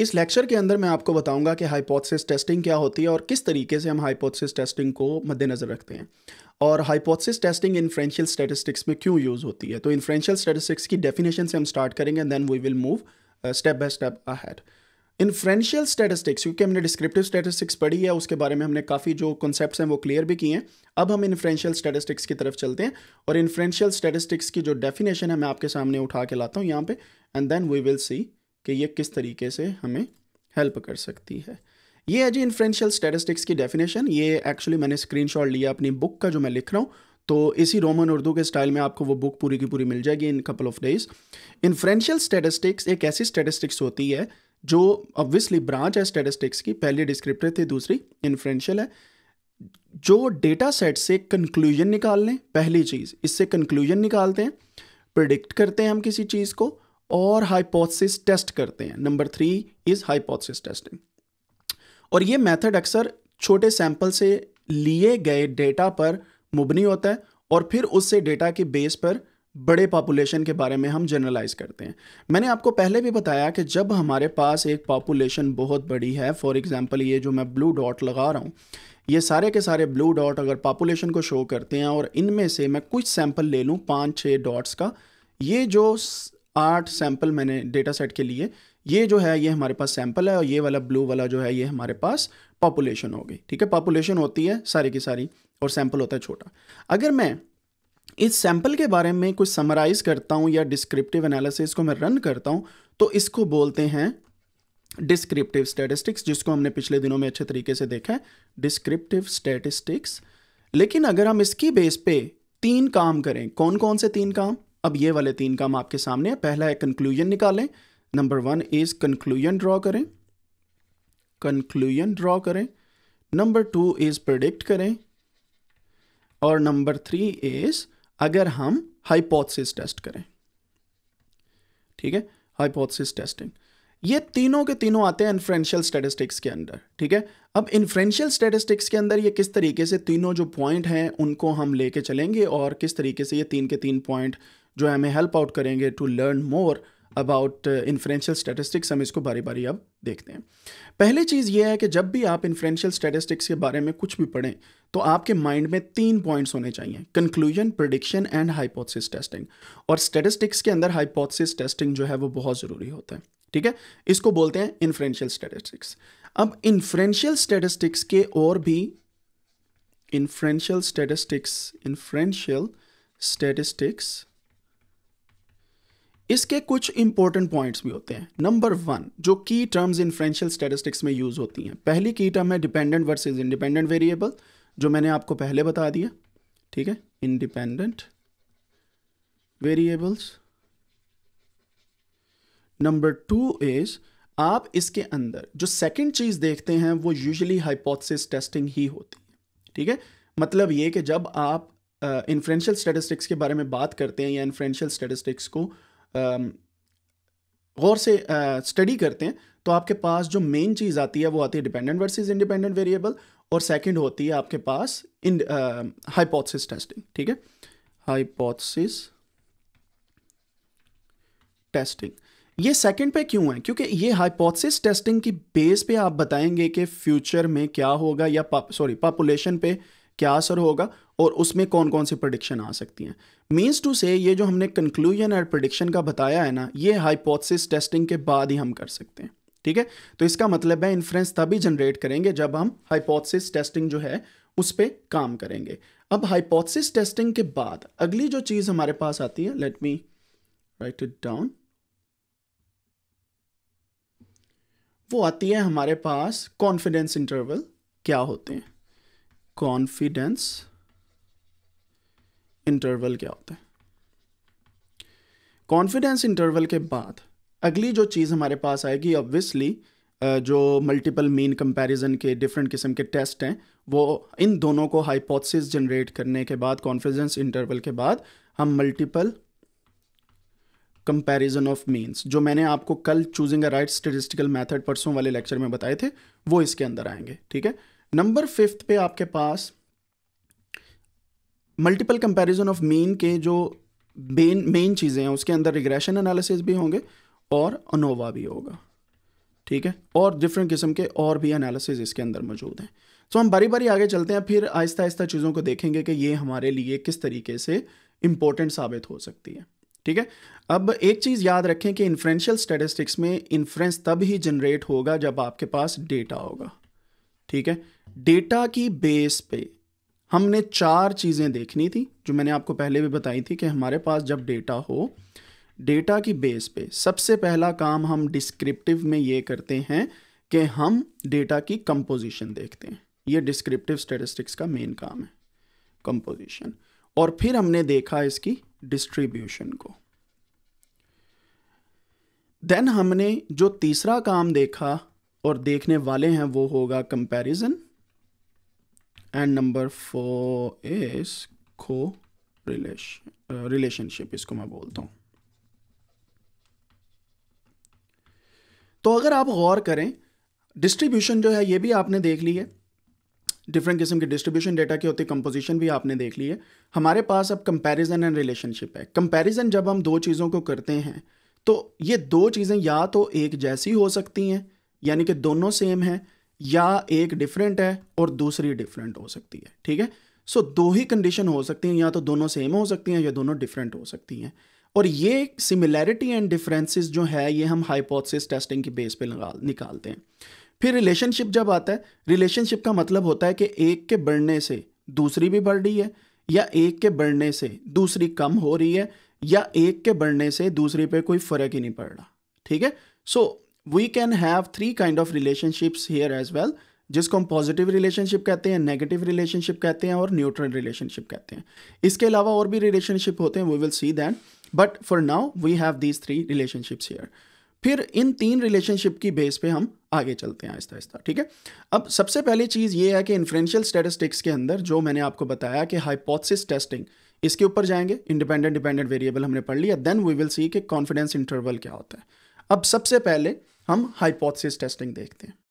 इस लेक्चर के अंदर मैं आपको बताऊंगा कि हाइपोथेसिस टेस्टिंग क्या होती है और किस तरीके से हम हाइपोथेसिस टेस्टिंग को मद्देनज़र रखते हैं और हाइपोथेसिस टेस्टिंग इन्फ्रेंशियल स्टेटिस्टिक्स में क्यों यूज़ होती है तो इन्फ्रेंशियल स्टेटिस्टिक्स की डेफिनेशन से हम स्टार्ट करेंगे then we will move step by step ahead inferential statistics क्योंकि हमने डिस्क्रिप्टिव स्टेटिस्टिक्स पढ़ी है उसके बारे में हमने काफ़ी जो कॉन्सेप्ट हैं वो क्लियर भी किए हैं अब हम इन्फ्रेंशियल स्टेटिस्टिक्स की तरफ चलते हैं और इन्फ्रेंशियल स्टेटिस्टिक्स की जो डेफिनेशन है मैं आपके सामने उठा के लाता हूँ यहाँ पे and then we will see कि ये किस तरीके से हमें हेल्प कर सकती है ये है जी इन्फ्रेंशियल स्टेटिस्टिक्स की डेफिनेशन ये एक्चुअली मैंने स्क्रीनशॉट लिया अपनी बुक का जो मैं लिख रहा हूँ तो इसी रोमन उर्दू के स्टाइल में आपको वो बुक पूरी की पूरी मिल जाएगी in couple of days inferential statistics एक ऐसी स्टेटिस्टिक्स होती है जो ऑब्वियसली ब्रांच है स्टेटिस्टिक्स की पहली डिस्क्रिप्टिव थी दूसरी इन्फ्रेंशियल है जो डेटा सेट से कंक्लूजन निकाल लें पहली चीज़ इससे कंक्लूजन निकालते हैं प्रिडिक्ट करते हैं हम किसी चीज़ को और हाइपोथेसिस टेस्ट करते हैं number three is hypothesis testing और ये मेथड अक्सर छोटे सैंपल से लिए गए डेटा पर मुबनी होता है और फिर उससे डेटा के बेस पर बड़े पॉपुलेशन के बारे में हम जनरलाइज करते हैं मैंने आपको पहले भी बताया कि जब हमारे पास एक पॉपुलेशन बहुत बड़ी है फॉर एग्जांपल ये जो मैं ब्लू डॉट लगा रहा हूँ ये सारे के सारे ब्लू डॉट अगर पॉपुलेशन को शो करते हैं और इनमें से मैं कुछ सैंपल ले लूँ पाँच छः डॉट्स का ये जो आठ सैंपल मैंने डेटा सेट के लिए ये जो है ये हमारे पास सैंपल है और ये वाला ब्लू वाला जो है ये हमारे पास पॉपुलेशन हो गई ठीक है पॉपुलेशन होती है सारी की सारी और सैंपल होता है छोटा अगर मैं इस सैंपल के बारे में कुछ समराइज करता हूँ या डिस्क्रिप्टिव एनालिसिस को मैं रन करता हूँ तो इसको बोलते हैं डिस्क्रिप्टिव स्टैटिस्टिक्स जिसको हमने पिछले दिनों में अच्छे तरीके से देखा है डिस्क्रिप्टिव स्टैटिस्टिक्स लेकिन अगर हम इसकी बेस पे तीन काम करें कौन कौन से तीन काम अब ये वाले तीन काम आपके सामने है पहला है कंक्लूजन निकालें number one is conclusion draw करें कंक्लूजन ड्रॉ करें नंबर टू इज़ प्रडिक्ट करें और नंबर थ्री इज़ अगर हम हाइपोथेसिस टेस्ट करें ठीक है हाइपोथेसिस टेस्टिंग ये तीनों के तीनों आते हैं इन्फ्रेंशियल स्टेटिस्टिक्स के अंदर ठीक है अब इन्फ्रेंशियल स्टेटिस्टिक्स के अंदर ये किस तरीके से तीनों जो पॉइंट हैं उनको हम लेके चलेंगे और किस तरीके से ये तीन के तीन पॉइंट जो है हमें हेल्प आउट करेंगे to learn more about inferential statistics हम इसको बारी बारी अब देखते हैं पहली चीज़ ये है कि जब भी आप इन्फ्रेंशियल स्टेटिस्टिक्स के बारे में कुछ भी पढ़ें तो आपके माइंड में तीन पॉइंट्स होने चाहिए conclusion prediction and hypothesis testing और स्टेटिस्टिक्स के अंदर हाइपोथेसिस टेस्टिंग जो है वो बहुत ज़रूरी होता है ठीक है इसको बोलते हैं इन्फ्रेंशियल स्टेटिस्टिक्स अब इन्फ्रेंशियल स्टेटिस्टिक्स के और भी इन्फ्रेंशियल स्टेटिस्टिक्स इन्फ्रेंशियल स्टेटिस्टिक्स इसके कुछ इंपॉर्टेंट पॉइंट्स भी होते हैं नंबर वन जो की टर्म्स इन्फ्रेंशियल स्टेटिस्टिक्स में यूज होती हैं पहली की टर्म है डिपेंडेंट वर्सेस इंडिपेंडेंट वेरिएबल जो मैंने आपको पहले बता दिया ठीक है independent variables number two is आप इसके अंदर जो सेकंड चीज देखते हैं वो यूजली हाइपोथेसिस टेस्टिंग ही होती है ठीक है मतलब ये कि जब आप इन्फ्रेंशियल uh, स्टेटिस्टिक्स के बारे में बात करते हैं या इन्फ्रेंशियल स्टेटिस्टिक्स को uh, गौर से स्टडी करते हैं तो आपके पास जो मेन चीज़ आती है वो आती है डिपेंडेंट वर्सेस इंडिपेंडेंट वेरिएबल और सेकंड होती है आपके पास इन हाइपोथेसिस टेस्टिंग ठीक है हाइपोथेसिस टेस्टिंग ये सेकंड पे क्यों है क्योंकि ये हाइपोथेसिस टेस्टिंग की बेस पे आप बताएंगे कि फ्यूचर में क्या होगा या सॉरी पॉपुलेशन पे क्या असर होगा और उसमें कौन कौन सी प्रडिक्शन आ सकती हैं मीन्स टू से ये जो हमने कंक्लूजन और प्रडिक्शन का बताया है ना ये हाइपोथेसिस टेस्टिंग के बाद ही हम कर सकते हैं ठीक है तो इसका मतलब है इन्फ्रेंस तभी जनरेट करेंगे जब हम हाइपोथेसिस टेस्टिंग जो है उस पर काम करेंगे अब हाइपोथेसिस टेस्टिंग के बाद अगली जो चीज़ हमारे पास आती है let me write it down वो आती है हमारे पास कॉन्फिडेंस इंटरवल क्या होते हैं कॉन्फिडेंस इंटरवल क्या होता है कॉन्फिडेंस इंटरवल के बाद अगली जो चीज़ हमारे पास आएगी ऑब्वियसली जो मल्टीपल मीन कंपैरिजन के डिफरेंट किस्म के टेस्ट हैं वो इन दोनों को हाइपोथेसिस जनरेट करने के बाद कॉन्फिडेंस इंटरवल के बाद हम मल्टीपल कंपैरिजन ऑफ मीन्स जो मैंने आपको कल choosing a right statistical method परसों वाले लेक्चर में बताए थे वो इसके अंदर आएंगे ठीक है नंबर फिफ्थ पे आपके पास मल्टीपल कंपैरिजन ऑफ मेन के जो मेन मेन चीज़ें हैं उसके अंदर रिग्रेशन एनालिसिस भी होंगे और अनोवा भी होगा ठीक है और डिफरेंट किस्म के और भी एनालिसिस इसके अंदर मौजूद हैं सो हम बारी बारी आगे चलते हैं फिर आहिस्ता आहिस्ता चीज़ों को देखेंगे कि ये हमारे लिए किस तरीके से इम्पोर्टेंट साबित हो सकती है ठीक है अब एक चीज़ याद रखें कि इन्फ्रेंशियल स्टेटिस्टिक्स में इन्फ्रेंस तब ही जनरेट होगा जब आपके पास डेटा होगा ठीक है डेटा की बेस पे हमने चार चीज़ें देखनी थी जो मैंने आपको पहले भी बताई थी कि हमारे पास जब डेटा हो डेटा की बेस पे सबसे पहला काम हम डिस्क्रिप्टिव में ये करते हैं कि हम डेटा की कंपोजिशन देखते हैं ये डिस्क्रिप्टिव स्टेटिस्टिक्स का मेन काम है कंपोजिशन और फिर हमने देखा इसकी डिस्ट्रीब्यूशन को देन हमने जो तीसरा काम देखा और देखने वाले हैं वो होगा comparison and number four is correlation relationship इसको मैं बोलता हूं तो अगर आप गौर करें डिस्ट्रीब्यूशन जो है ये भी आपने देख ली है डिफरेंट किस्म के डिस्ट्रीब्यूशन डेटा की होती है कंपोजिशन भी आपने देख ली है हमारे पास अब कंपैरिजन एंड रिलेशनशिप है कंपैरिजन जब हम दो चीज़ों को करते हैं तो ये दो चीज़ें या तो एक जैसी हो सकती हैं यानी कि दोनों सेम हैं या एक डिफरेंट है और दूसरी डिफरेंट हो सकती है ठीक है सो so, दो ही कंडीशन हो सकती हैं या तो दोनों सेम हो सकती हैं या दोनों डिफरेंट हो सकती हैं और ये सिमिलैरिटी एंड डिफरेंसेस जो है ये हम हाइपोथेसिस टेस्टिंग के बेस पे लगा निकालते हैं फिर रिलेशनशिप जब आता है रिलेशनशिप का मतलब होता है कि एक के बढ़ने से दूसरी भी बढ़ रही है या एक के बढ़ने से दूसरी कम हो रही है या एक के बढ़ने से दूसरी पे कोई फ़र्क ही नहीं पड़ रहा ठीक है so so, we can have three kind of relationships here as well जिसको हम पॉजिटिव रिलेशनशिप कहते हैं नेगेटिव रिलेशनशिप कहते हैं और न्यूट्रल रिलेशनशिप कहते हैं इसके अलावा और भी रिलेशनशिप होते हैं we will see then but for now we have these three relationships here फिर इन तीन रिलेशनशिप की बेस पे हम आगे चलते हैं आहिस्ता आहिस्ता ठीक है अब सबसे पहली चीज़ ये है कि इन्फ्लुएंशियल स्टेटिस्टिक्स के अंदर जो मैंने आपको बताया कि हाइपोथेसिस टेस्टिंग इसके ऊपर जाएंगे इंडिपेंडेंट डिपेंडेंट वेरिएबल हमने पढ़ लिया देन वी विल सी कि कॉन्फिडेंस इंटरवल क्या होता है अब सबसे पहले हम हाइपोथेसिस टेस्टिंग देखते हैं